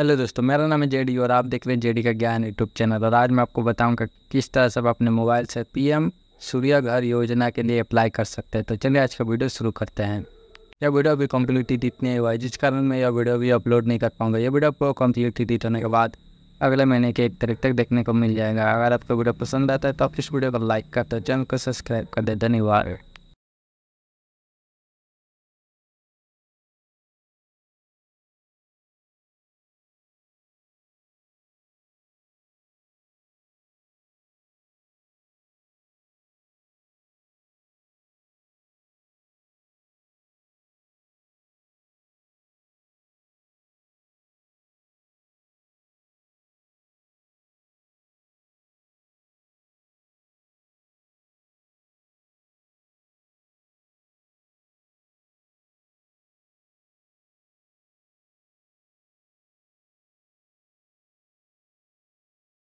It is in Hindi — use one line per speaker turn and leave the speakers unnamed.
हेलो दोस्तों मेरा नाम है जेडी और आप देख रहे हैं जेडी का ज्ञान यूट्यूब चैनल और आज मैं आपको बताऊंगा किस तरह से आप अपने मोबाइल से पीएम सूर्य घर योजना के लिए अप्लाई कर सकते हैं तो चलिए आज का वीडियो शुरू करते हैं यह वीडियो अभी कम्प्लीटेड इतनी हुआ है जिस कारण मैं यह वीडियो भी अपलोड नहीं कर पाऊँगा यह वीडियो आपको होने के बाद अगले महीने के एक तारीख तक देखने को मिल जाएगा अगर आपको वीडियो पसंद आता है तो आप इस वीडियो को लाइक करते दो चैनल को सब्सक्राइब कर दे धन्यवाद